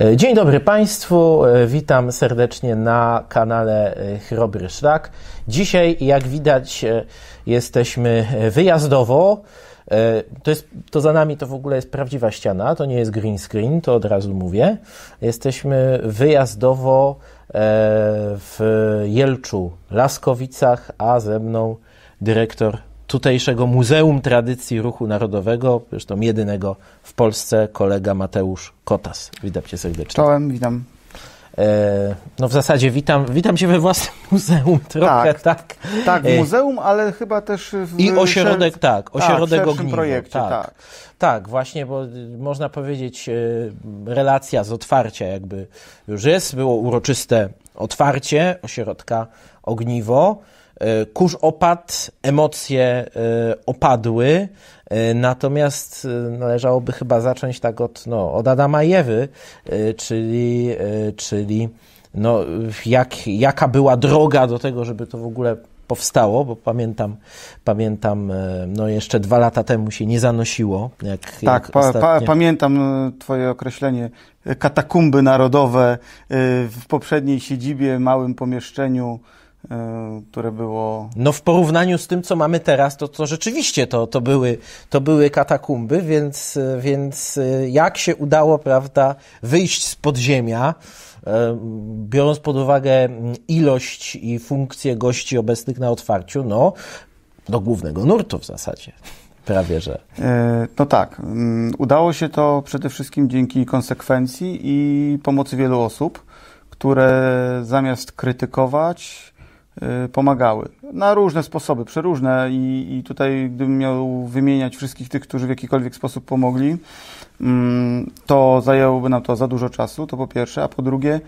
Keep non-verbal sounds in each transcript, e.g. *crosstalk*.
E, dzień dobry Państwu, e, witam serdecznie na kanale e, Chrobry Szlak. Dzisiaj, jak widać, jesteśmy wyjazdowo. E, to, jest, to za nami to w ogóle jest prawdziwa ściana, to nie jest green screen, to od razu mówię. Jesteśmy wyjazdowo e, w Jelczu, Laskowicach, a ze mną dyrektor tutejszego Muzeum Tradycji Ruchu Narodowego, zresztą jedynego w Polsce, kolega Mateusz Kotas. Witam cię serdecznie. Czołem, witam. E, no w zasadzie witam, witam się we własnym *laughs* muzeum trochę, tak? Tak, tak w e, muzeum, ale chyba też w... I ośrodek, szer... tak, tak ośrodek tak, projekcie, tak. tak. Tak, właśnie, bo y, można powiedzieć y, relacja z otwarcia jakby już jest, było uroczyste Otwarcie, ośrodka, ogniwo. E, kurz opadł, emocje e, opadły, e, natomiast należałoby chyba zacząć tak od, no, od Adama i Ewy, czyli, czyli no, jak, jaka była droga do tego, żeby to w ogóle powstało, bo pamiętam, pamiętam no jeszcze dwa lata temu się nie zanosiło. Jak, tak, jak pa, pa, pamiętam twoje określenie katakumby narodowe y, w poprzedniej siedzibie, małym pomieszczeniu, y, które było. No, w porównaniu z tym, co mamy teraz, to, to rzeczywiście to, to, były, to były katakumby, więc, więc y, jak się udało, prawda, wyjść z podziemia, biorąc pod uwagę mm, ilość i funkcję gości obecnych na otwarciu, no, do głównego nurtu w zasadzie. Prawie, że. E, no tak. Mm, udało się to przede wszystkim dzięki konsekwencji i pomocy wielu osób, które zamiast krytykować, e, pomagały. Na różne sposoby, przeróżne i, i tutaj gdybym miał wymieniać wszystkich tych, którzy w jakikolwiek sposób pomogli, mm, to zajęłoby nam to za dużo czasu, to po pierwsze, a po drugie,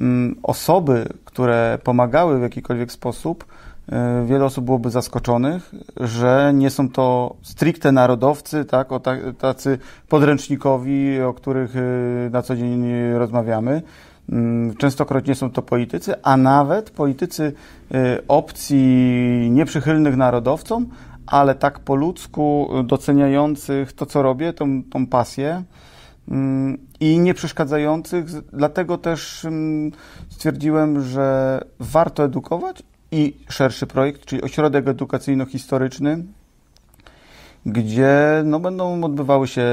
mm, osoby, które pomagały w jakikolwiek sposób, E, wiele osób byłoby zaskoczonych, że nie są to stricte narodowcy, tak, o tacy podręcznikowi, o których e, na co dzień rozmawiamy. Mm, Częstokroć nie są to politycy, a nawet politycy e, opcji nieprzychylnych narodowcom, ale tak po ludzku doceniających to, co robię, tą, tą pasję mm, i nie przeszkadzających. Dlatego też mm, stwierdziłem, że warto edukować, i szerszy projekt, czyli ośrodek edukacyjno-historyczny, gdzie no, będą odbywały się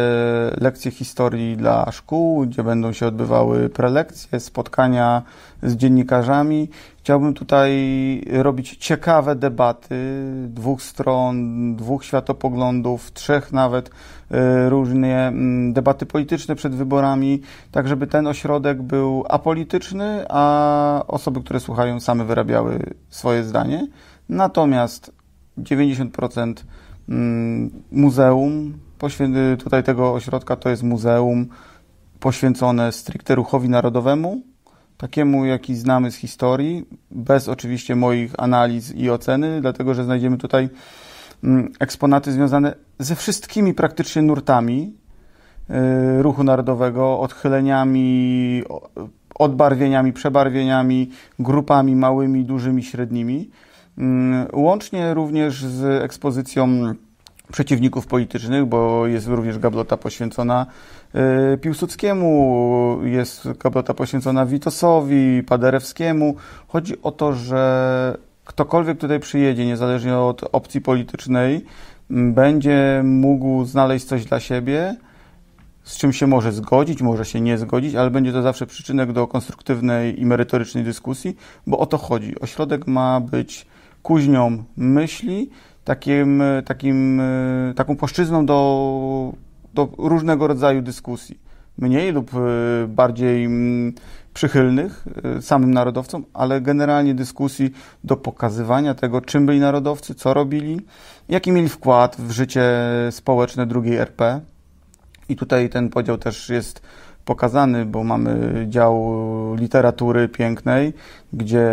lekcje historii dla szkół, gdzie będą się odbywały prelekcje, spotkania z dziennikarzami. Chciałbym tutaj robić ciekawe debaty dwóch stron, dwóch światopoglądów, trzech nawet y, różne mm, debaty polityczne przed wyborami, tak żeby ten ośrodek był apolityczny, a osoby, które słuchają, same wyrabiały swoje zdanie. Natomiast 90% Mm, muzeum, y, tutaj tego ośrodka to jest muzeum poświęcone stricte ruchowi narodowemu, takiemu jaki znamy z historii, bez oczywiście moich analiz i oceny, dlatego że znajdziemy tutaj mm, eksponaty związane ze wszystkimi praktycznie nurtami y, ruchu narodowego, odchyleniami, odbarwieniami, przebarwieniami, grupami małymi, dużymi, średnimi. Mm, łącznie również z ekspozycją przeciwników politycznych, bo jest również gablota poświęcona e, Piłsudskiemu, jest gablota poświęcona Witosowi, Paderewskiemu. Chodzi o to, że ktokolwiek tutaj przyjedzie, niezależnie od opcji politycznej, mm, będzie mógł znaleźć coś dla siebie, z czym się może zgodzić, może się nie zgodzić, ale będzie to zawsze przyczynek do konstruktywnej i merytorycznej dyskusji, bo o to chodzi. Ośrodek ma być kuźnią myśli, takim, e, takim, e, taką płaszczyzną do, do różnego rodzaju dyskusji, mniej lub e, bardziej mm, przychylnych samym narodowcom, ale generalnie dyskusji do pokazywania tego, czym byli narodowcy, co robili, jaki mieli wkład w życie społeczne drugiej RP. I tutaj ten podział też jest pokazany, bo mamy dział literatury pięknej, gdzie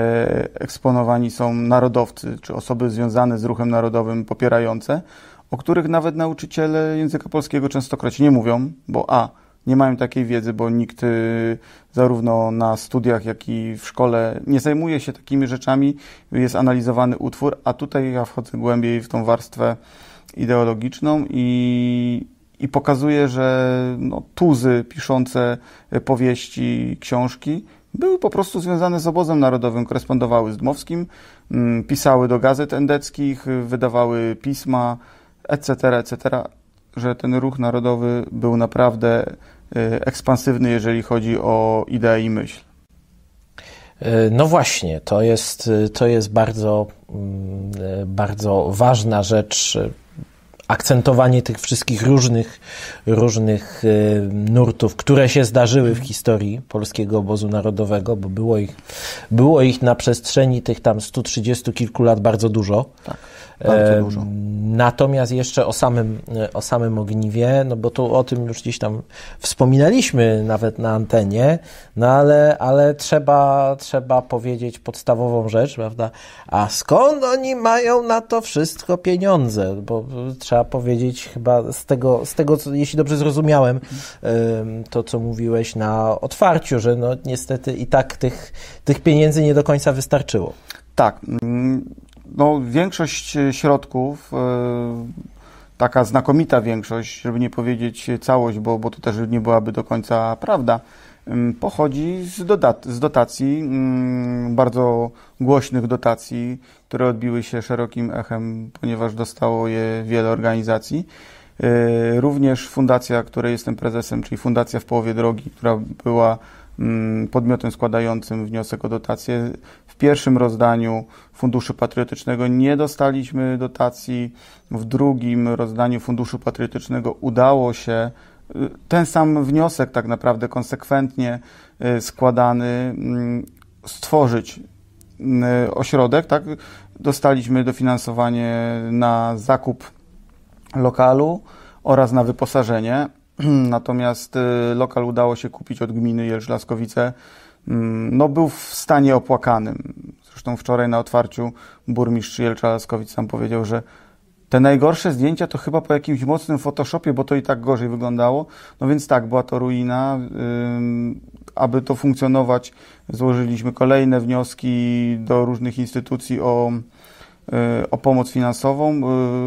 eksponowani są narodowcy czy osoby związane z ruchem narodowym popierające, o których nawet nauczyciele języka polskiego częstokroć nie mówią, bo a nie mają takiej wiedzy, bo nikt y, zarówno na studiach, jak i w szkole nie zajmuje się takimi rzeczami, jest analizowany utwór, a tutaj ja wchodzę głębiej w tą warstwę ideologiczną i i pokazuje, że no, tuzy piszące e, powieści, książki były po prostu związane z obozem narodowym, korespondowały z Dmowskim, mm, pisały do gazet endeckich, wydawały pisma, etc., etc., że ten ruch narodowy był naprawdę e, ekspansywny, jeżeli chodzi o ideę i myśl. E, no właśnie, to jest, to jest bardzo, mm, bardzo ważna rzecz, akcentowanie tych wszystkich różnych, różnych e, nurtów, które się zdarzyły w historii polskiego obozu narodowego, bo było ich, było ich na przestrzeni tych tam 130 kilku lat bardzo dużo. Tak. Bardzo dużo. Natomiast jeszcze o samym, o samym ogniwie, no bo tu o tym już gdzieś tam wspominaliśmy nawet na antenie, no ale, ale trzeba, trzeba powiedzieć podstawową rzecz, prawda? A skąd oni mają na to wszystko pieniądze? Bo trzeba powiedzieć chyba z tego, z tego co, jeśli dobrze zrozumiałem, to co mówiłeś na otwarciu, że no niestety i tak tych, tych pieniędzy nie do końca wystarczyło. Tak no, większość e, środków, e, taka znakomita większość, żeby nie powiedzieć e, całość, bo, bo to też nie byłaby do końca prawda, mm, pochodzi z, dodat- z dotacji, mm, bardzo głośnych dotacji, które odbiły się szerokim echem, ponieważ dostało je wiele organizacji. Również fundacja, której jestem prezesem, czyli Fundacja w Połowie Drogi, która była Mm, podmiotem składającym wniosek o dotację. W pierwszym rozdaniu Funduszu Patriotycznego nie dostaliśmy dotacji, w drugim rozdaniu Funduszu Patriotycznego udało się y, ten sam wniosek, tak naprawdę konsekwentnie y, składany, mm, stworzyć y, ośrodek. Tak? Dostaliśmy dofinansowanie na zakup lokalu oraz na wyposażenie. *clears throat* Natomiast y, lokal udało się kupić od gminy Jelcz Laskowice. Mm, no, był w stanie opłakanym. Zresztą wczoraj na otwarciu burmistrz Jelcza Laskowic sam powiedział, że te najgorsze zdjęcia to chyba po jakimś mocnym Photoshopie, bo to i tak gorzej wyglądało. No więc tak, była to ruina. Aby to funkcjonować, złożyliśmy kolejne wnioski do różnych instytucji o o pomoc finansową.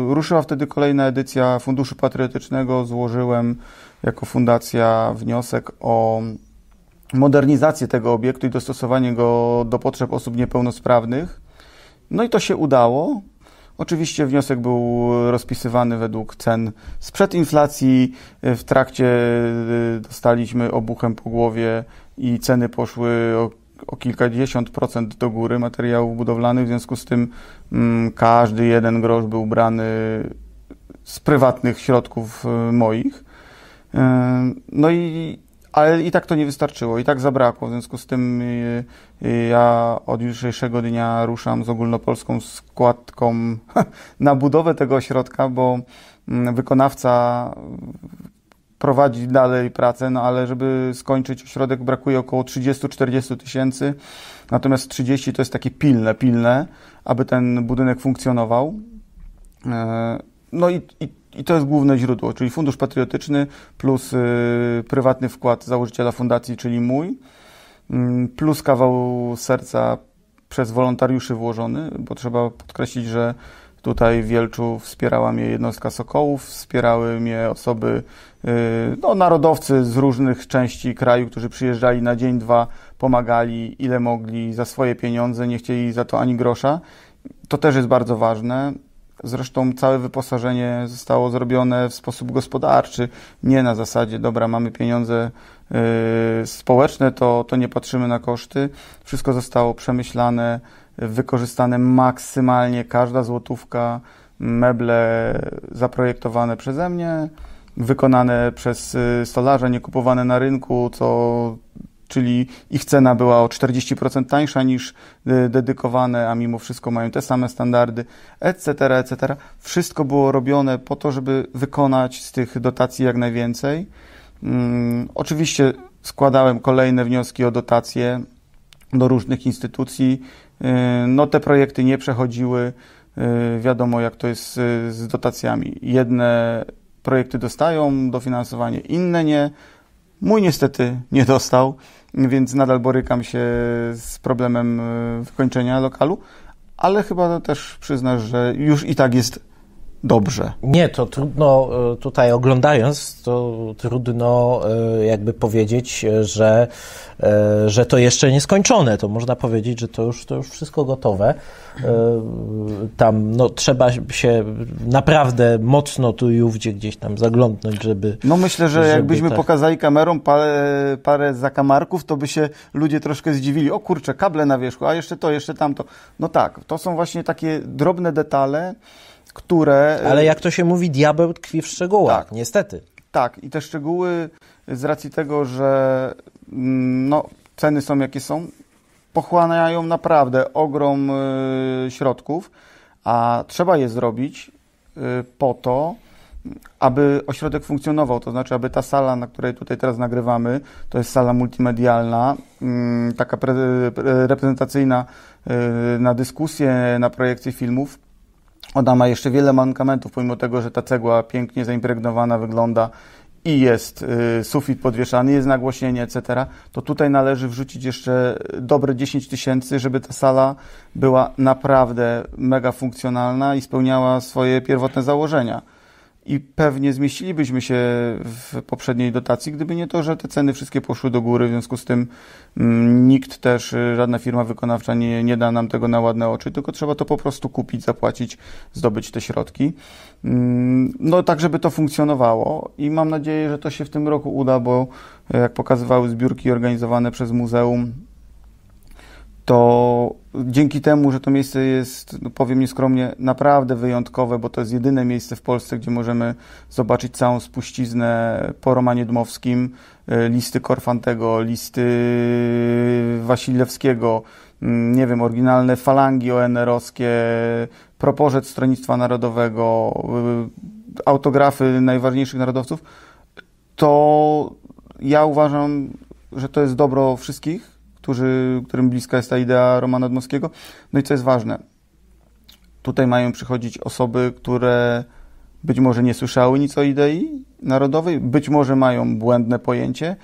E, ruszyła wtedy kolejna edycja Funduszu Patriotycznego. Złożyłem jako fundacja wniosek o modernizację tego obiektu i dostosowanie go do potrzeb osób niepełnosprawnych. No i to się udało. Oczywiście wniosek był rozpisywany według cen sprzed inflacji. E, w trakcie e, dostaliśmy obuchem po głowie i ceny poszły o o kilkadziesiąt procent do góry materiałów budowlanych, w związku z tym mm, każdy jeden grosz był brany z prywatnych środków e, moich. E, no i, ale i tak to nie wystarczyło, i tak zabrakło. W związku z tym e, ja od jutrzejszego dnia ruszam z ogólnopolską składką *laughs* na budowę tego ośrodka, bo mm, wykonawca prowadzić dalej pracę, no ale żeby skończyć ośrodek brakuje około 30-40 tysięcy, natomiast 30 to jest takie pilne, pilne, aby ten budynek funkcjonował. E, no i, i, i to jest główne źródło, czyli fundusz patriotyczny plus y, prywatny wkład założyciela fundacji, czyli mój, mm, plus kawał serca przez wolontariuszy włożony, bo trzeba podkreślić, że Tutaj w Wielczu wspierała mnie jednostka Sokołów, wspierały mnie osoby, y, no, narodowcy z różnych części kraju, którzy przyjeżdżali na dzień, dwa, pomagali ile mogli za swoje pieniądze, nie chcieli za to ani grosza. To też jest bardzo ważne. Zresztą całe wyposażenie zostało zrobione w sposób gospodarczy, nie na zasadzie, dobra, mamy pieniądze yy, społeczne, to, to nie patrzymy na koszty. Wszystko zostało przemyślane, wykorzystane maksymalnie każda złotówka, meble zaprojektowane przeze mnie, wykonane przez y, stolarza, nie kupowane na rynku, co czyli ich cena była o 40% tańsza niż y, dedykowane, a mimo wszystko mają te same standardy, etc., etc. Wszystko było robione po to, żeby wykonać z tych dotacji jak najwięcej. Hmm, oczywiście składałem kolejne wnioski o dotacje, do różnych instytucji. Y, no te projekty nie przechodziły. Y, wiadomo, jak to jest y, z dotacjami. Jedne projekty dostają dofinansowanie, inne nie. Mój niestety nie dostał, więc nadal borykam się z problemem wykończenia lokalu, ale chyba też przyznasz, że już i tak jest dobrze. Nie, to trudno e, tutaj oglądając, to trudno e, jakby powiedzieć, e, że, że to jeszcze nieskończone. To można powiedzieć, że to już, to już wszystko gotowe. Tam no, trzeba się naprawdę mocno tu i ówdzie gdzieś tam zaglądnąć, żeby. No myślę, że żeby jakbyśmy tak... pokazali kamerą parę, parę zakamarków, to by się ludzie troszkę zdziwili. O kurczę, kable na wierzchu, a jeszcze to, jeszcze tamto. No tak, to są właśnie takie drobne detale które... Ale y, jak to się mówi, diabeł tkwi w szczegółach, tak, niestety. Tak, i te szczegóły z racji tego, że mm, no, ceny są jakie są, pochłaniają naprawdę ogrom y, środków, a trzeba je zrobić y, po to, aby ośrodek funkcjonował, to znaczy, aby ta sala, na której tutaj teraz nagrywamy, to jest sala multimedialna, mm, taka reprezentacyjna na dyskusje, na projekcje filmów, ona ma jeszcze wiele mankamentów, pomimo tego, że ta cegła pięknie zaimpregnowana wygląda i jest y, sufit podwieszany, jest nagłośnienie, etc., to tutaj należy wrzucić jeszcze dobre 10 tysięcy, żeby ta sala była naprawdę mega funkcjonalna i spełniała swoje pierwotne założenia i pewnie zmieścilibyśmy się w poprzedniej dotacji, gdyby nie to, że te ceny wszystkie poszły do góry, w związku z tym mm, nikt też, y, żadna firma wykonawcza nie, nie da nam tego na ładne oczy, tylko trzeba to po prostu kupić, zapłacić, zdobyć te środki. Mm, no tak, żeby to funkcjonowało i mam nadzieję, że to się w tym roku uda, bo y, jak pokazywały zbiórki organizowane przez muzeum, to dzięki temu, że to miejsce jest, no powiem nieskromnie, naprawdę wyjątkowe, bo to jest jedyne miejsce w Polsce, gdzie możemy zobaczyć całą spuściznę po Romanie Dmowskim, e, listy Korfantego, listy Wasilewskiego, nie wiem, oryginalne falangi ONR-owskie, proporzec Stronnictwa Narodowego, e, autografy najważniejszych narodowców, to ja uważam, że to jest dobro wszystkich, którzy, którym bliska jest ta idea Romana Dmowskiego. No i co jest ważne, tutaj mają przychodzić osoby, które być może nie słyszały nic o idei narodowej, być może mają błędne pojęcie,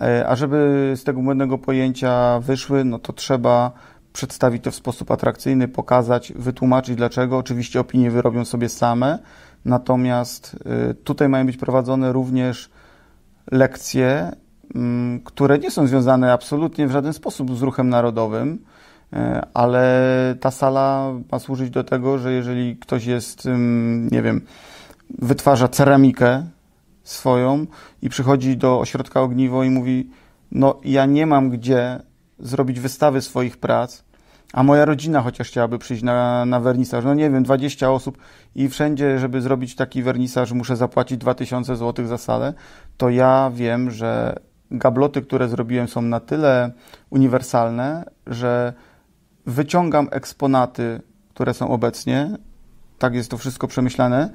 e, a żeby z tego błędnego pojęcia wyszły, no to trzeba przedstawić to w sposób atrakcyjny, pokazać, wytłumaczyć dlaczego. Oczywiście opinie wyrobią sobie same, natomiast e, tutaj mają być prowadzone również lekcje Mm, które nie są związane absolutnie w żaden sposób z ruchem narodowym, e, ale ta sala ma służyć do tego, że jeżeli ktoś jest, mm, nie wiem, wytwarza ceramikę swoją i przychodzi do ośrodka ogniwo i mówi: No, ja nie mam gdzie zrobić wystawy swoich prac, a moja rodzina chociaż chciałaby przyjść na, na wernisaż. No nie wiem, 20 osób i wszędzie, żeby zrobić taki wernisaż, muszę zapłacić 2000 zł za salę. To ja wiem, że gabloty, które zrobiłem, są na tyle uniwersalne, że wyciągam eksponaty, które są obecnie. Tak jest to wszystko przemyślane.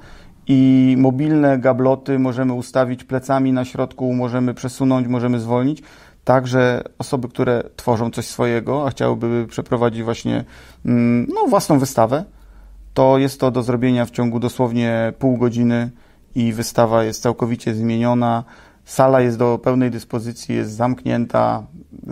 I mobilne gabloty możemy ustawić plecami na środku, możemy przesunąć, możemy zwolnić. Także osoby, które tworzą coś swojego, a chciałyby przeprowadzić właśnie mm, no, własną wystawę, to jest to do zrobienia w ciągu dosłownie pół godziny i wystawa jest całkowicie zmieniona. Sala jest do pełnej dyspozycji, jest zamknięta.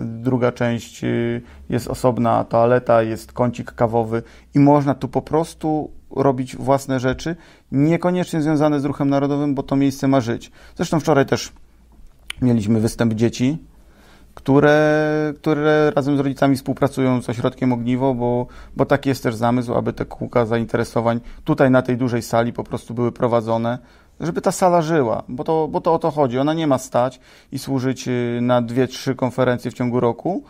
Druga część y, jest osobna, toaleta, jest kącik kawowy i można tu po prostu robić własne rzeczy, niekoniecznie związane z ruchem narodowym, bo to miejsce ma żyć. Zresztą wczoraj też mieliśmy występ dzieci, które, które razem z rodzicami współpracują z ośrodkiem Ogniwo, bo, bo taki jest też zamysł, aby te kółka zainteresowań tutaj na tej dużej sali po prostu były prowadzone żeby ta sala żyła, bo to, bo to o to chodzi. Ona nie ma stać i służyć y, na dwie, trzy konferencje w ciągu roku.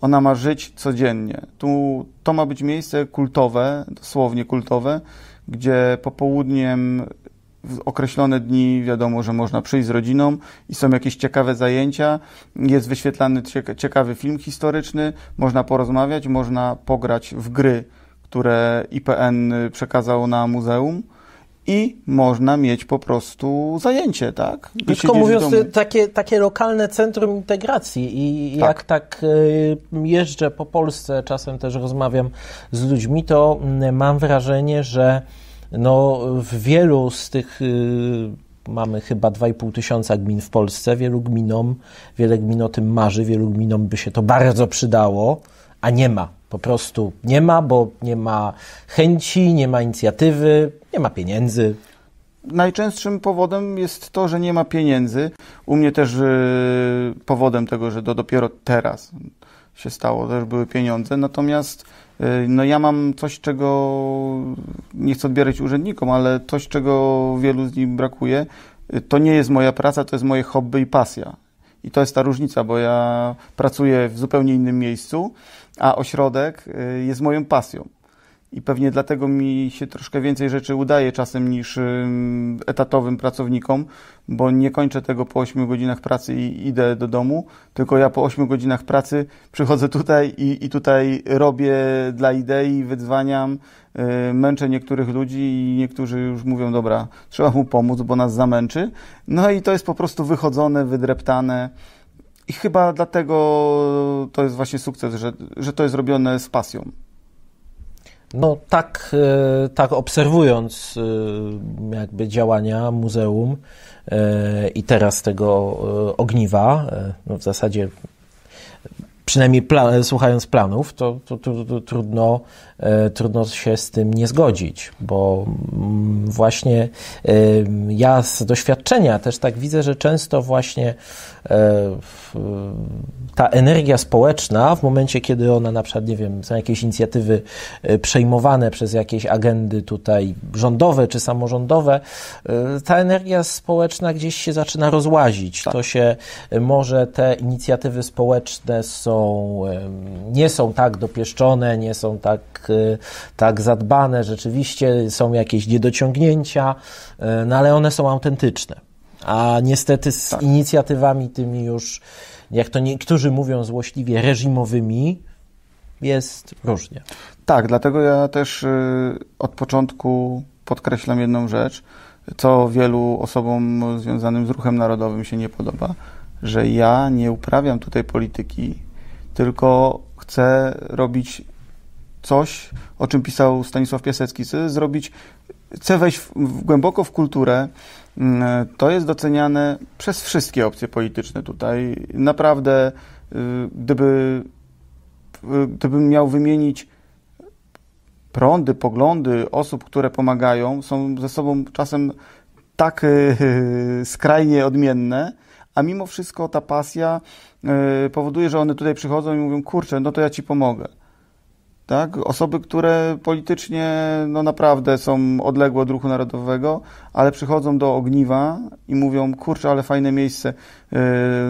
Ona ma żyć codziennie. Tu, to ma być miejsce kultowe, dosłownie kultowe, gdzie popołudniem w określone dni wiadomo, że można przyjść z rodziną i są jakieś ciekawe zajęcia, jest wyświetlany ciekawy film historyczny, można porozmawiać, można pograć w gry, które IPN y, przekazał na muzeum i można mieć po prostu zajęcie, tak? Krótko mówiąc, takie, takie lokalne centrum integracji i tak. jak tak y, jeżdżę po Polsce, czasem też rozmawiam z ludźmi, to mm, mam wrażenie, że no, w wielu z tych y, mamy chyba 2,5 tysiąca gmin w Polsce, wielu gminom, wiele gmin o tym marzy, wielu gminom by się to bardzo przydało, a nie ma po prostu nie ma, bo nie ma chęci, nie ma inicjatywy, nie ma pieniędzy. Najczęstszym powodem jest to, że nie ma pieniędzy. U mnie też y, powodem tego, że to dopiero teraz się stało, też były pieniądze. Natomiast y, no ja mam coś, czego nie chcę odbierać urzędnikom, ale coś, czego wielu z nich brakuje. Y, to nie jest moja praca, to jest moje hobby i pasja. I to jest ta różnica, bo ja pracuję w zupełnie innym miejscu, a ośrodek y, jest moją pasją. I pewnie dlatego mi się troszkę więcej rzeczy udaje czasem niż etatowym pracownikom, bo nie kończę tego po 8 godzinach pracy i idę do domu, tylko ja po 8 godzinach pracy przychodzę tutaj i, i tutaj robię dla idei, wydzwaniam, y, męczę niektórych ludzi i niektórzy już mówią, dobra, trzeba mu pomóc, bo nas zamęczy. No i to jest po prostu wychodzone, wydreptane. I chyba dlatego to jest właśnie sukces, że, że to jest robione z pasją. No tak, e, tak obserwując e, jakby działania muzeum e, i teraz tego ogniwa, no w zasadzie przynajmniej słuchając planów, to, to, to, to trudno, e, trudno się z tym nie zgodzić, bo m, mm, właśnie e, ja z doświadczenia też tak widzę, że często właśnie e, ta energia społeczna, w momencie kiedy ona na przykład, nie wiem, są jakieś inicjatywy e, przejmowane przez jakieś agendy tutaj rządowe czy samorządowe, e, ta energia społeczna gdzieś się zaczyna rozłazić. Tak. To się e, może te inicjatywy społeczne są nie są tak dopieszczone, nie są tak, e, tak zadbane, rzeczywiście są jakieś niedociągnięcia, e, no ale one są autentyczne. A niestety z tak. inicjatywami tymi już, jak to niektórzy mówią złośliwie, reżimowymi, jest różnie. Tak, dlatego ja też e, od początku podkreślam jedną rzecz, co wielu osobom związanym z ruchem narodowym się nie podoba, że ja nie uprawiam tutaj polityki tylko chce robić coś, o czym pisał Stanisław Piasecki, chce zrobić, chce wejść w, w, głęboko w kulturę. Mm, to jest doceniane przez wszystkie opcje polityczne tutaj. Naprawdę, y, gdyby, y, gdybym miał wymienić prądy, poglądy osób, które pomagają, są ze sobą czasem tak y, *laughs* skrajnie odmienne, a mimo wszystko ta pasja y, powoduje, że one tutaj przychodzą i mówią, kurczę, no to ja ci pomogę. Tak? Osoby, które politycznie no naprawdę są odległe od ruchu narodowego, ale przychodzą do ogniwa i mówią, kurczę, ale fajne miejsce, yy,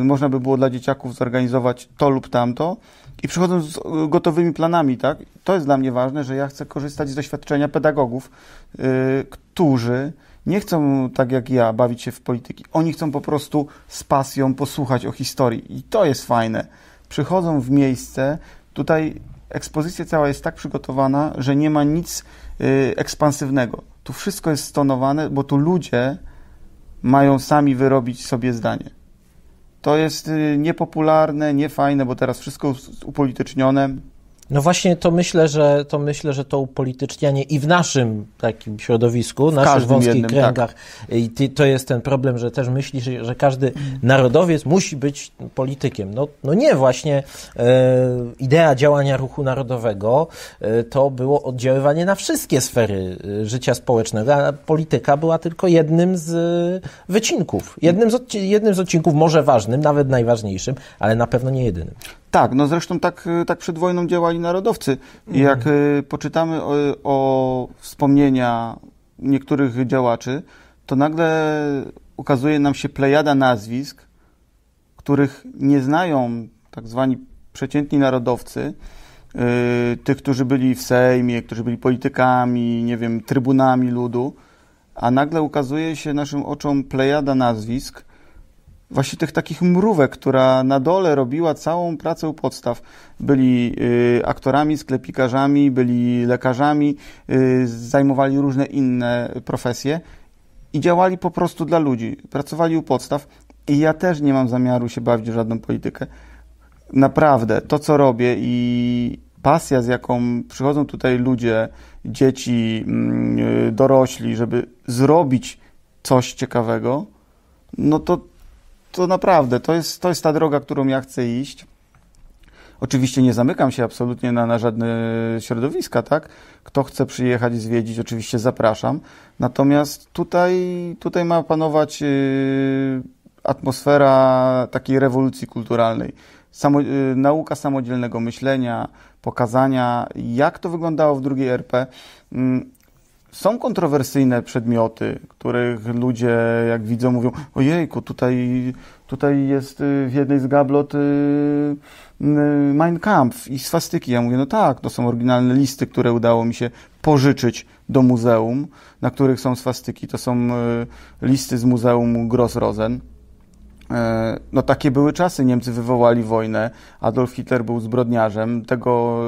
można by było dla dzieciaków zorganizować to lub tamto i przychodzą z y, gotowymi planami. Tak? To jest dla mnie ważne, że ja chcę korzystać z doświadczenia pedagogów, yy, którzy nie chcą, tak jak ja, bawić się w polityki. Oni chcą po prostu z pasją posłuchać o historii. I to jest fajne. Przychodzą w miejsce, tutaj ekspozycja cała jest tak przygotowana, że nie ma nic y, ekspansywnego. Tu wszystko jest stonowane, bo tu ludzie mają sami wyrobić sobie zdanie. To jest y, niepopularne, niefajne, bo teraz wszystko upolitycznione, no właśnie to myślę, że to myślę, że to upolitycznianie i w naszym takim środowisku, w naszych wąskich jednym, tak. kręgach, tak. i ty, to jest ten problem, że też myślisz, że każdy narodowiec musi być politykiem. No, no nie, właśnie e, idea działania ruchu narodowego e, to było oddziaływanie na wszystkie sfery e, życia społecznego, a polityka była tylko jednym z e, wycinków, jednym z, odci- jednym z odcinków może ważnym, nawet najważniejszym, ale na pewno nie jedynym. Tak, no zresztą tak, y, tak przed wojną działali narodowcy. I jak mhm. y, poczytamy o, y, o wspomnienia niektórych działaczy, to nagle ukazuje nam się plejada nazwisk, których nie znają tak zwani przeciętni narodowcy, yy, tych, którzy byli w Sejmie, którzy byli politykami, nie wiem, trybunami ludu, a nagle ukazuje się naszym oczom plejada nazwisk, właśnie tych takich mrówek, która na dole robiła całą pracę u podstaw. Byli y, aktorami, sklepikarzami, byli lekarzami, y, zajmowali różne inne profesje i działali po prostu dla ludzi, pracowali u podstaw. I ja też nie mam zamiaru się bawić w żadną politykę. Naprawdę, to co robię i pasja, z jaką przychodzą tutaj ludzie, dzieci, mm, y, dorośli, żeby zrobić coś ciekawego, no to to naprawdę, to jest, to jest ta droga, którą ja chcę iść. Oczywiście nie zamykam się absolutnie na, na żadne środowiska, tak? Kto chce przyjechać i zwiedzić, oczywiście zapraszam. Natomiast tutaj, tutaj ma panować yy, atmosfera takiej rewolucji kulturalnej. Samo, yy, nauka samodzielnego myślenia, pokazania, jak to wyglądało w drugiej RP. Yy, mm, są kontrowersyjne przedmioty, których ludzie, jak widzą, mówią: Ojejku, tutaj, tutaj jest y, w jednej z gablot y, y, Mein Kampf i swastyki. Ja mówię: No tak, to są oryginalne listy, które udało mi się pożyczyć do muzeum, na których są swastyki. To są listy z muzeum Rosen. E, no takie były czasy, Niemcy wywołali wojnę, Adolf Hitler był zbrodniarzem, tego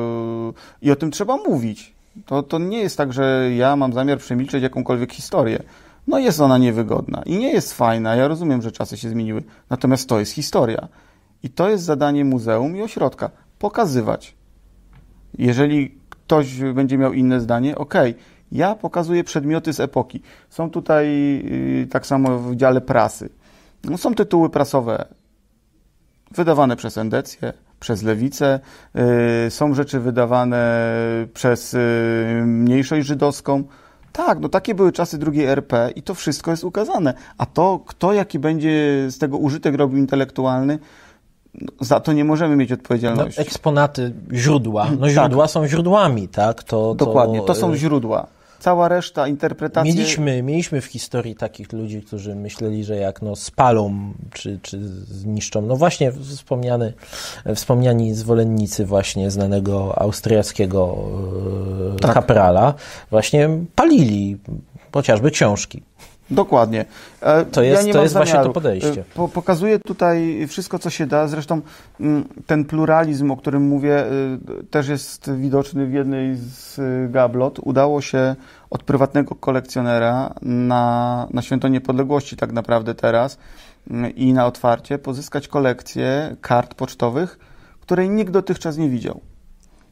i o tym trzeba mówić. To, to nie jest tak, że ja mam zamiar przemilczeć jakąkolwiek historię. No jest ona niewygodna i nie jest fajna. Ja rozumiem, że czasy się zmieniły. Natomiast to jest historia. I to jest zadanie muzeum i ośrodka. Pokazywać. Jeżeli ktoś będzie miał inne zdanie, ok. Ja pokazuję przedmioty z epoki. Są tutaj yy, tak samo w dziale prasy. No, są tytuły prasowe wydawane przez endecję, przez lewicę, y, są rzeczy wydawane przez y, mniejszość żydowską. Tak, no takie były czasy drugiej RP i to wszystko jest ukazane. A to, kto jaki będzie z tego użytek robił intelektualny, no, za to nie możemy mieć no, odpowiedzialności. No, eksponaty, źródła. No tak. źródła tak. są źródłami, tak? To, to... Dokładnie, to są y, źródła cała reszta interpretacji. Mieliśmy, mieliśmy w historii takich ludzi, którzy myśleli, że jak no spalą czy, czy zniszczą. No właśnie wspomniany, wspomniani zwolennicy właśnie znanego austriackiego e, tak. kaprala właśnie palili chociażby książki. Dokładnie. E, to jest, ja to jest właśnie to podejście. E, pokazuję tutaj wszystko, co się da. Zresztą mm, ten pluralizm, o którym mówię, y, też jest widoczny w jednej z y, gablot. Udało się od prywatnego kolekcjonera na, na Święto Niepodległości tak naprawdę teraz mm, i na otwarcie pozyskać kolekcję kart pocztowych, której nikt dotychczas nie widział.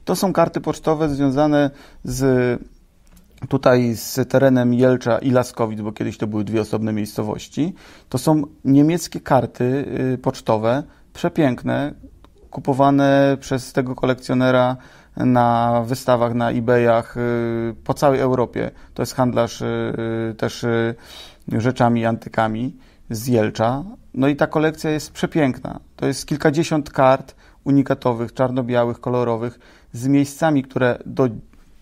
To są karty pocztowe związane z tutaj z terenem Jelcza i Laskowic, bo kiedyś to były dwie osobne miejscowości, to są niemieckie karty y, pocztowe, przepiękne, kupowane przez tego kolekcjonera na wystawach, na eBayach y, po całej Europie. To jest handlarz y, też rzeczami antykami z Jelcza. No i ta kolekcja jest przepiękna. To jest kilkadziesiąt kart unikatowych, czarno-białych, kolorowych, z miejscami, które do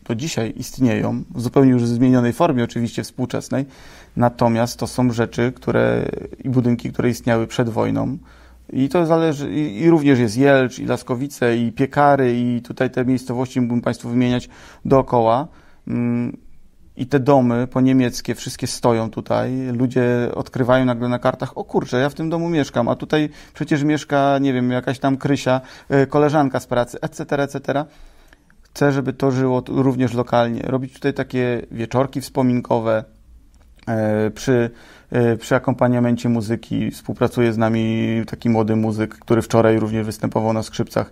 do dzisiaj istnieją, w zupełnie już zmienionej formie, oczywiście współczesnej, natomiast to są rzeczy, które i budynki, które istniały przed wojną. I to zależy, i, i również jest Jelcz, i Laskowice, i Piekary, i tutaj te miejscowości mógłbym Państwu wymieniać dookoła. Mm, I te domy po niemieckie wszystkie stoją tutaj. Ludzie odkrywają nagle na kartach, o kurczę, ja w tym domu mieszkam, a tutaj przecież mieszka, nie wiem, jakaś tam Krysia, y, koleżanka z pracy, etc., etc chcę, żeby to żyło również lokalnie. Robić tutaj takie wieczorki wspominkowe e, przy, e, przy akompaniamencie muzyki. Współpracuje z nami taki młody muzyk, który wczoraj również występował na skrzypcach,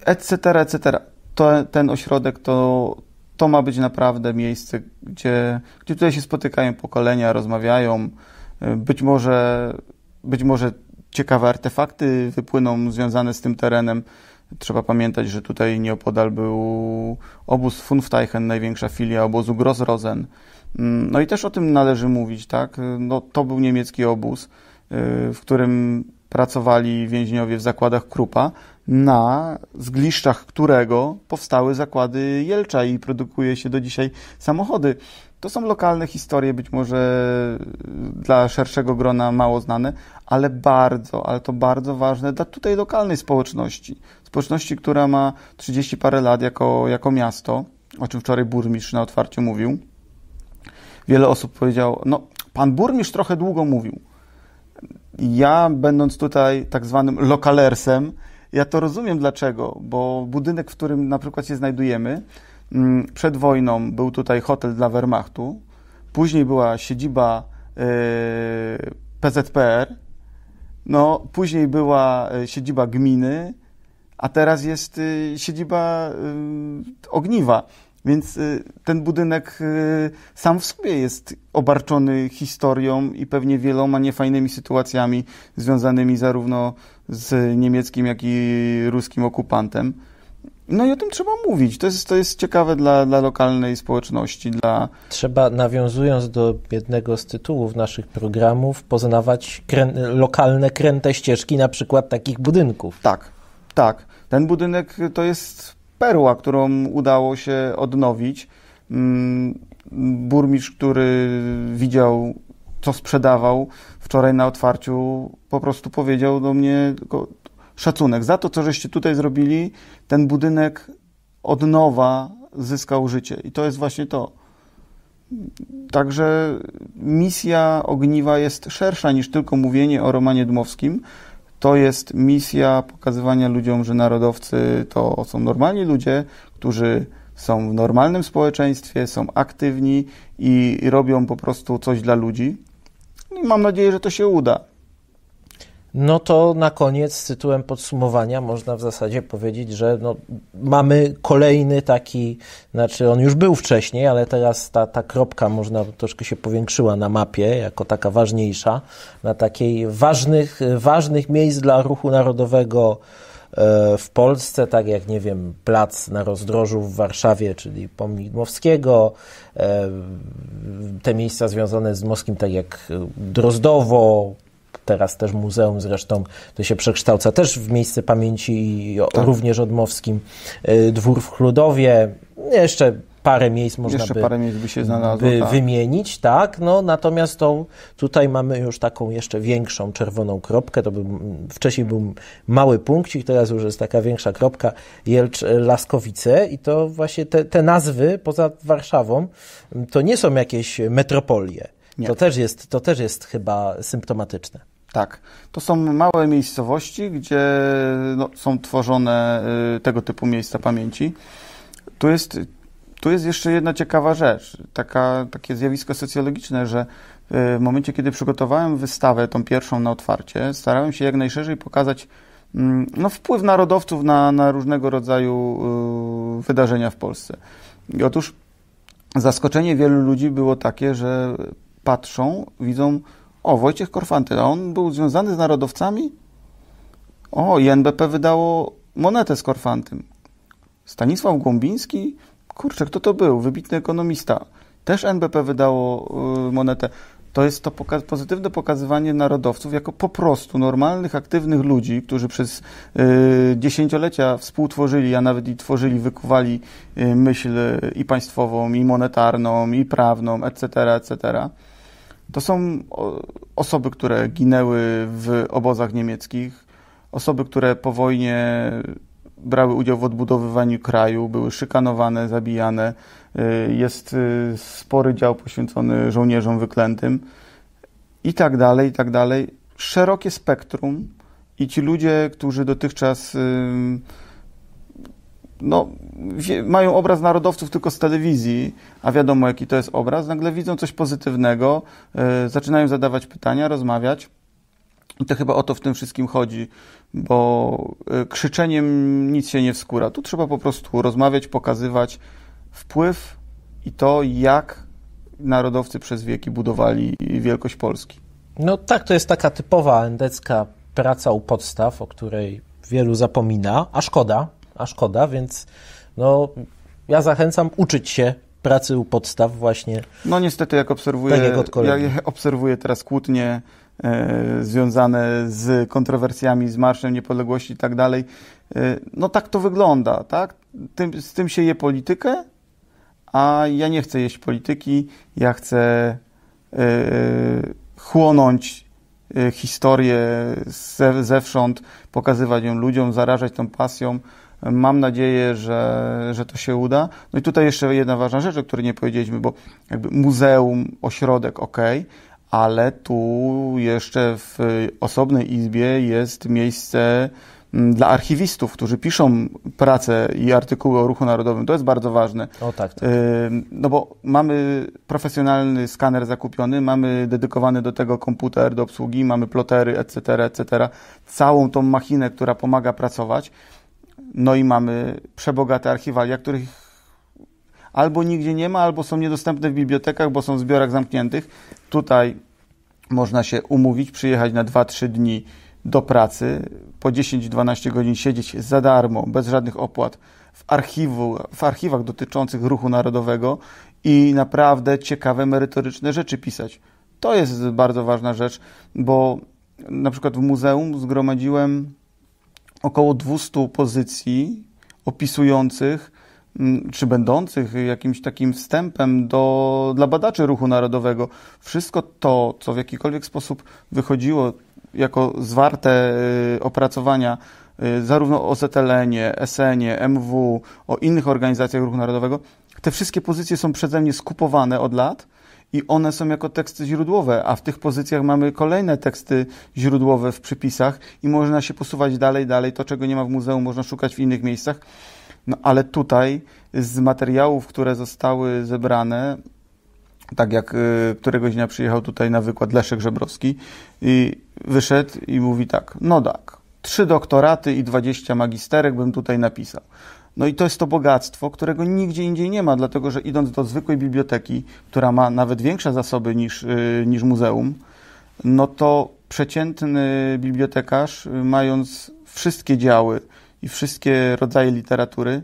etc., etc. To, ten ośrodek to, to ma być naprawdę miejsce, gdzie, gdzie tutaj się spotykają pokolenia, rozmawiają. E, być może, być może ciekawe artefakty wypłyną związane z tym terenem. Trzeba pamiętać, że tutaj nieopodal był obóz Funfteichen, największa filia obozu Grozrozen. Mm, no i też o tym należy mówić, tak? No, to był niemiecki obóz, y, w którym pracowali więźniowie w zakładach Krupa, na zgliszczach którego powstały zakłady Jelcza i produkuje się do dzisiaj samochody. To są lokalne historie, być może y, dla szerszego grona mało znane, ale bardzo, ale to bardzo ważne dla tutaj lokalnej społeczności społeczności, która ma 30 parę lat jako, jako miasto, o czym wczoraj burmistrz na otwarciu mówił. Wiele osób powiedział, no pan burmistrz trochę długo mówił. Ja, będąc tutaj tak zwanym lokalersem, ja to rozumiem dlaczego, bo budynek, w którym na przykład się znajdujemy, mm, przed wojną był tutaj hotel dla Wehrmachtu, później była siedziba e, PZPR, no, później była e, siedziba gminy, a teraz jest y, siedziba y, ogniwa. Więc y, ten budynek sam w sobie jest obarczony historią i pewnie wieloma niefajnymi sytuacjami związanymi zarówno z niemieckim, jak i ruskim okupantem. No i o tym trzeba mówić. To jest, to jest ciekawe dla, dla lokalnej społeczności. Dla... Trzeba, nawiązując do jednego z tytułów naszych programów, poznawać krę lokalne kręte ścieżki, na przykład takich budynków. Tak, tak, ten budynek to jest perła, którą udało się odnowić. Mm, burmistrz, który widział, co sprzedawał wczoraj na otwarciu, po prostu powiedział do mnie szacunek. Za to, co żeście tutaj zrobili, ten budynek od nowa zyskał życie. I to jest właśnie to. Także misja ogniwa jest szersza niż tylko mówienie o Romanie Dmowskim to jest misja pokazywania ludziom, że narodowcy to są normalni ludzie, którzy są w normalnym społeczeństwie, są aktywni i robią po prostu coś dla ludzi. I mam nadzieję, że to się uda no to na koniec z tytułem podsumowania można w zasadzie powiedzieć, że no, mamy kolejny taki, znaczy on już był wcześniej, ale teraz ta, ta kropka można troszkę się powiększyła na mapie, jako taka ważniejsza, na takiej ważnych, ważnych miejsc dla ruchu narodowego e, w Polsce, tak jak, nie wiem, plac na rozdrożu w Warszawie, czyli pomnik Dmowskiego, e, te miejsca związane z Moskim, tak jak Drozdowo, teraz też muzeum zresztą to się przekształca też w miejsce pamięci tak. również odmowskim. E, dwór w Chludowie, jeszcze parę miejsc można Jeszcze by, parę miejsc by się znalazło, by tak. wymienić, tak. No, natomiast tą, tutaj mamy już taką jeszcze większą czerwoną kropkę. To był, wcześniej był mały punkcik, teraz już jest taka większa kropka Jelcz e, Laskowice i to właśnie te, te nazwy poza Warszawą to nie są jakieś metropolie. Nie. To, też jest, to też jest chyba symptomatyczne. Tak. To są małe miejscowości, gdzie no, są tworzone y, tego typu miejsca pamięci. Tu jest, tu jest jeszcze jedna ciekawa rzecz, taka, takie zjawisko socjologiczne, że y, w momencie, kiedy przygotowałem wystawę, tą pierwszą na otwarcie, starałem się jak najszerzej pokazać y, no, wpływ narodowców na, na różnego rodzaju y, wydarzenia w Polsce. I otóż zaskoczenie wielu ludzi było takie, że patrzą, widzą o, Wojciech Korfanty, a on był związany z narodowcami? O, i NBP wydało monetę z Korfantym. Stanisław Głąbiński? Kurczę, kto to był? Wybitny ekonomista. Też NBP wydało y, monetę. To jest to poka pozytywne pokazywanie narodowców jako po prostu normalnych, aktywnych ludzi, którzy przez y, dziesięciolecia współtworzyli, a nawet i tworzyli, wykuwali y, myśl y, i państwową, i monetarną, i prawną, etc., etc., to są osoby, które ginęły w obozach niemieckich, osoby, które po wojnie brały udział w odbudowywaniu kraju, były szykanowane, zabijane. Y, jest y, spory dział poświęcony żołnierzom wyklętym i tak dalej, i tak dalej. Szerokie spektrum i ci ludzie, którzy dotychczas no, mają obraz narodowców tylko z telewizji, a wiadomo jaki to jest obraz, nagle widzą coś pozytywnego, e, zaczynają zadawać pytania, rozmawiać. I to chyba o to w tym wszystkim chodzi, bo e, krzyczeniem nic się nie wskóra. Tu trzeba po prostu rozmawiać, pokazywać wpływ i to, jak narodowcy przez wieki budowali wielkość Polski. No tak, to jest taka typowa endecka praca u podstaw, o której wielu zapomina, a szkoda, a szkoda, więc no, ja zachęcam uczyć się pracy u podstaw właśnie. No niestety, jak obserwuję, ja, obserwuję teraz kłótnie e, związane z kontrowersjami, z Marszem Niepodległości i tak dalej, e, no tak to wygląda, tak? Tym, z tym się je politykę, a ja nie chcę jeść polityki, ja chcę e, chłonąć e, historię ze, zewsząd, pokazywać ją ludziom, zarażać tą pasją, Mam nadzieję, że, że to się uda. No i tutaj jeszcze jedna ważna rzecz, o której nie powiedzieliśmy, bo jakby muzeum, ośrodek, ok, ale tu jeszcze w osobnej izbie jest miejsce mm, dla archiwistów, którzy piszą prace i artykuły o ruchu narodowym. To jest bardzo ważne. O tak. tak. No bo mamy profesjonalny skaner zakupiony, mamy dedykowany do tego komputer do obsługi, mamy plotery, etc., etc. Całą tą machinę, która pomaga pracować. No i mamy przebogate archiwalia, których albo nigdzie nie ma, albo są niedostępne w bibliotekach, bo są w zbiorach zamkniętych. Tutaj można się umówić, przyjechać na 2-3 dni do pracy, po 10-12 godzin siedzieć za darmo, bez żadnych opłat w, archiwu, w archiwach dotyczących ruchu narodowego i naprawdę ciekawe, merytoryczne rzeczy pisać. To jest bardzo ważna rzecz, bo na przykład w muzeum zgromadziłem około 200 pozycji opisujących czy będących jakimś takim wstępem do, dla badaczy ruchu narodowego. Wszystko to, co w jakikolwiek sposób wychodziło jako zwarte y, opracowania, y, zarówno o Zetelenie, Esenie, MW, o innych organizacjach ruchu narodowego, te wszystkie pozycje są przeze mnie skupowane od lat i one są jako teksty źródłowe, a w tych pozycjach mamy kolejne teksty źródłowe w przypisach i można się posuwać dalej, dalej. To, czego nie ma w muzeum, można szukać w innych miejscach. No ale tutaj z materiałów, które zostały zebrane, tak jak y, któregoś dnia przyjechał tutaj na wykład Leszek Żebrowski i wyszedł i mówi tak, no tak, trzy doktoraty i 20 magisterek bym tutaj napisał. No i to jest to bogactwo, którego nigdzie indziej nie ma, dlatego że idąc do zwykłej biblioteki, która ma nawet większe zasoby niż, y, niż muzeum, no to przeciętny bibliotekarz, y, mając wszystkie działy i wszystkie rodzaje literatury,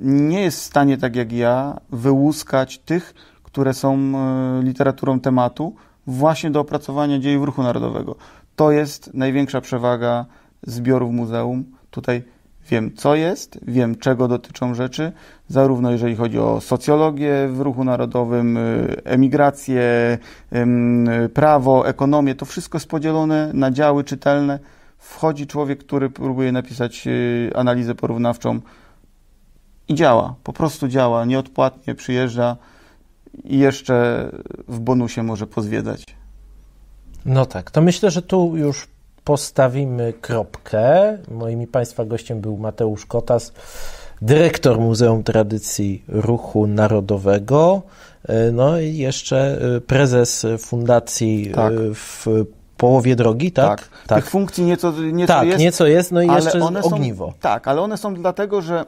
nie jest w stanie, tak jak ja, wyłuskać tych, które są y, literaturą tematu, właśnie do opracowania dziejów ruchu narodowego. To jest największa przewaga zbiorów muzeum. Tutaj Wiem, co jest, wiem, czego dotyczą rzeczy, zarówno jeżeli chodzi o socjologię w ruchu narodowym, y, emigrację, prawo, ekonomię, to wszystko jest podzielone na działy czytelne. Wchodzi człowiek, który próbuje napisać y, analizę porównawczą i działa, po prostu działa, nieodpłatnie przyjeżdża i jeszcze w bonusie może pozwiedzać. No tak, to myślę, że tu już postawimy kropkę. Moimi Państwa gościem był Mateusz Kotas, dyrektor Muzeum Tradycji Ruchu Narodowego, e, no i jeszcze e, prezes Fundacji e, tak. w połowie drogi, tak? tak. tak. Tych funkcji nieco, nieco tak, jest. nieco jest, no i jeszcze ogniwo. Są, tak, ale one są dlatego, że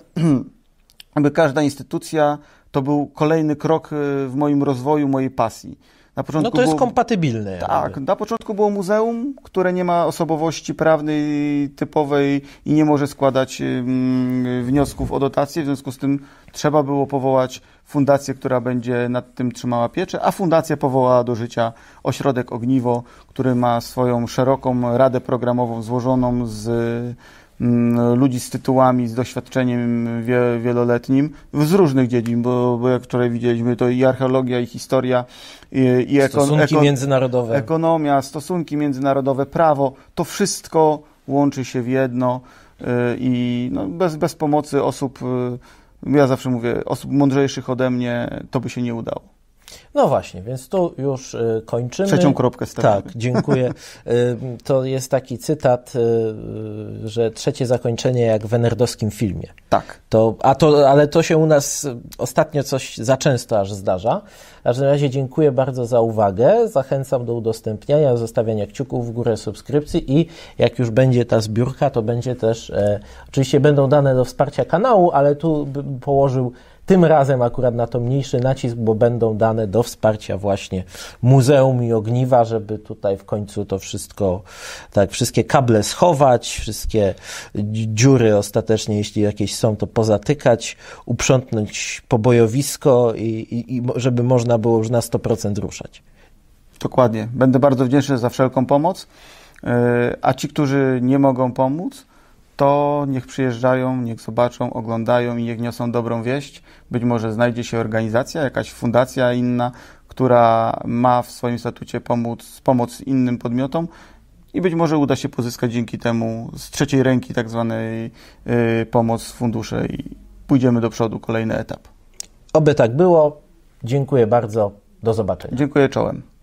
aby *clears throat* każda instytucja to był kolejny krok w moim rozwoju, mojej pasji. Na początku no to jest było, kompatybilne. Tak, jakby. na początku było muzeum, które nie ma osobowości prawnej typowej i nie może składać wniosków o dotację, w związku z tym trzeba było powołać fundację, która będzie nad tym trzymała pieczę, a fundacja powołała do życia ośrodek Ogniwo, który ma swoją szeroką radę programową złożoną z Mm, ludzi z tytułami, z doświadczeniem wieloletnim z różnych dziedzin, bo, bo, jak wczoraj widzieliśmy, to i archeologia, i historia, i, i ekon, stosunki ekon, międzynarodowe. ekonomia, stosunki międzynarodowe, prawo, to wszystko łączy się w jedno y, i no, bez, bez pomocy osób, y, ja zawsze mówię, osób mądrzejszych ode mnie, to by się nie udało. No właśnie, więc tu już y, kończymy. Trzecią kropkę stawiamy. Tak, dziękuję. *laughs* Y, to jest taki cytat, y, że trzecie zakończenie jak w enerdowskim filmie. Tak. To, a to, ale to się u nas ostatnio coś za często aż zdarza. W każdym razie dziękuję bardzo za uwagę. Zachęcam do udostępniania, zostawiania kciuków w górę, subskrypcji i jak już będzie ta zbiórka, to będzie też, e, oczywiście będą dane do wsparcia kanału, ale tu bym położył tym razem akurat na to mniejszy nacisk, bo będą dane do wsparcia właśnie muzeum i ogniwa, żeby tutaj w końcu to wszystko, tak, wszystkie kable schować, wszystkie dziury ostatecznie, jeśli jakieś są, to pozatykać, uprzątnąć pobojowisko i, i, i żeby można było już na 100% ruszać. Dokładnie. Będę bardzo wdzięczny za wszelką pomoc. E, a ci, którzy nie mogą pomóc, to niech przyjeżdżają, niech zobaczą, oglądają i niech niosą dobrą wieść. Być może znajdzie się organizacja, jakaś fundacja inna, która ma w swoim statucie pomóc, pomóc innym podmiotom i być może uda się pozyskać dzięki temu z trzeciej ręki tak zwanej y, pomoc, fundusze i pójdziemy do przodu, kolejny etap. Oby tak było. Dziękuję bardzo. Do zobaczenia. Dziękuję czołem.